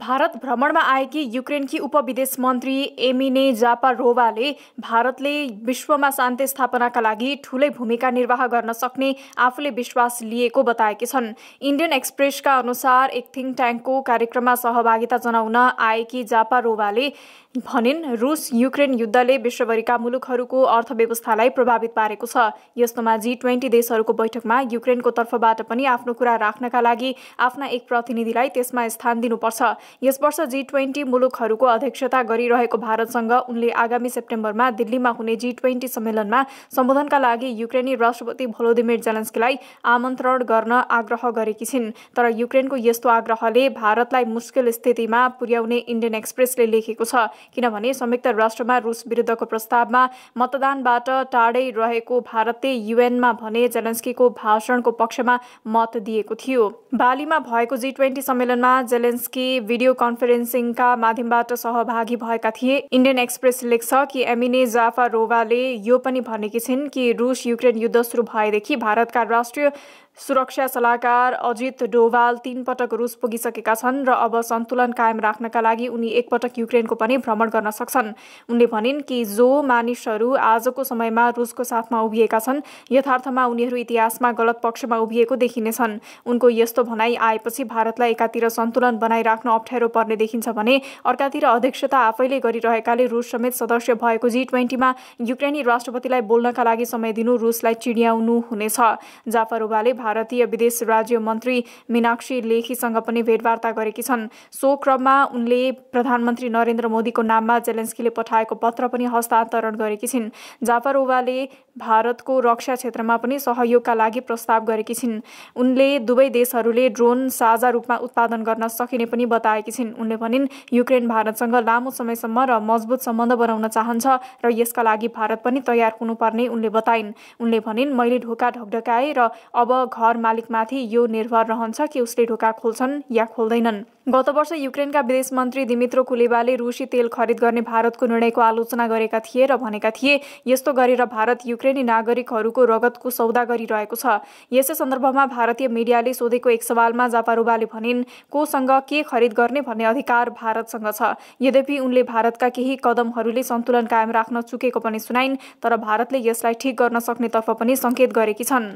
भारत भ्रमणमा आएकी युक्रेनकी उपविदेश मन्त्री एमिने जापारोभाले भारतले विश्वमा शान्ति स्थापनाका लागि ठुलै भूमिका निर्वाह गर्न सक्ने आफूले विश्वास लिएको बताएकी छन् इन्डियन एक्सप्रेसका अनुसार एक थिङ्क ट्याङ्कको कार्यक्रममा सहभागिता जनाउन आएकी जापारोभाले भनिन् रुस युक्रेन युद्धले विश्वभरिका मुलुकहरूको अर्थव्यवस्थालाई प्रभावित पारेको छ यस्तोमा जी ट्वेन्टी देशहरूको बैठकमा युक्रेनको तर्फबाट पनि आफ्नो कुरा राख्नका लागि आफ्ना एक प्रतिनिधिलाई त्यसमा स्थान दिनुपर्छ यस वर्ष जी ट्वेन्टी मुलुकहरूको अध्यक्षता गरिरहेको भारतसँग उनले आगामी सेप्टेम्बरमा दिल्लीमा हुने जी ट्वेन्टी सम्मेलनमा सम्बोधनका लागि युक्रेनी राष्ट्रपति भोलोदिमिर जेलेन्स्कीलाई आमन्त्रण गर्न आग्रह गरेकी छिन् तर युक्रेनको यस्तो आग्रहले भारतलाई मुस्किल स्थितिमा पुर्याउने इन्डियन एक्सप्रेसले लेखेको छ किनभने संयुक्त राष्ट्रमा रुस विरुद्धको प्रस्तावमा मतदानबाट टाढै रहेको भारतले युएनमा भने जेलेन्स्कीको भाषणको पक्षमा मत दिएको थियो बालीमा भएको जी ट्वेन्टी सम्मेलनमा जेलेन्स्की भिडियो कन्फरेन्सिङका माध्यमबाट सहभागी भएका थिए इन्डियन एक्सप्रेस लेख्छ कि एमिने जाफा रोवाले यो पनि भनेकी छिन् कि रुस युक्रेन युद्ध सुरु भएदेखि भारतका राष्ट्रिय सुरक्षा सल्लाहकार अजित डोभाल तीन पटक रुस पुगिसकेका छन् र अब सन्तुलन कायम राख्नका लागि उनी एकपटक युक्रेनको पनि भ्रमण गर्न सक्छन् उनले भनिन् कि जो मानिसहरू आजको समयमा रुसको साथमा उभिएका छन् यथार्थमा उनीहरू इतिहासमा गलत पक्षमा उभिएको देखिनेछन् उनको यस्तो भनाइ आएपछि भारतलाई एकातिर सन्तुलन बनाइराख्न अप्ठ्यारो पर्ने देखिन्छ भने अर्कातिर अध्यक्षता आफैले गरिरहेकाले रुस समेत सदस्य भएको जी ट्वेन्टीमा युक्रेनी राष्ट्रपतिलाई बोल्नका लागि समय दिनु रुसलाई चिडियाउनु हुनेछ जाफरोबाले भारतीय विदेश राज्य मन्त्री मीनाक्षी लेखीसँग पनि भेटवार्ता गरेकी छन् सो क्रममा उनले प्रधानमन्त्री नरेन्द्र मोदीको नाममा जेलेन्स्कीले पठाएको पत्र पनि हस्तान्तरण गरेकी छिन् जापर जापारोवाले भारतको रक्षा क्षेत्रमा पनि सहयोगका लागि प्रस्ताव गरेकी छिन् उनले दुवै देशहरूले ड्रोन साझा रूपमा उत्पादन गर्न सकिने पनि बताएकी छिन् उनले भनिन् युक्रेन भारतसँग लामो समयसम्म र मजबुत सम्बन्ध बनाउन चाहन्छ र यसका लागि भारत पनि तयार हुनुपर्ने उनले बताइन् उनले भनिन् मैले ढोका ढकढकाएँ र अब घर मालिकमाथि यो निर्भर रहन्छ कि उसले ढोका खोल्छन् या खोल्दैनन् गत वर्ष युक्रेनका विदेश मन्त्री दिमित्रो कुलेबाले रुसी तेल खरिद गर्ने भारतको निर्णयको आलोचना गरेका थिए र भनेका थिए यस्तो गरेर भारत युक्रेनी नागरिकहरूको रगतको सौदा गरिरहेको छ यसै सन्दर्भमा भारतीय मिडियाले सोधेको एक सवालमा जापारुबाले भनिन् कोसँग के खरिद गर्ने भन्ने अधिकार भारतसँग छ यद्यपि उनले भारतका केही कदमहरूले सन्तुलन कायम राख्न चुकेको पनि सुनाइन् तर भारतले यसलाई ठिक गर्न सक्नेतर्फ पनि सङ्केत गरेकी छन्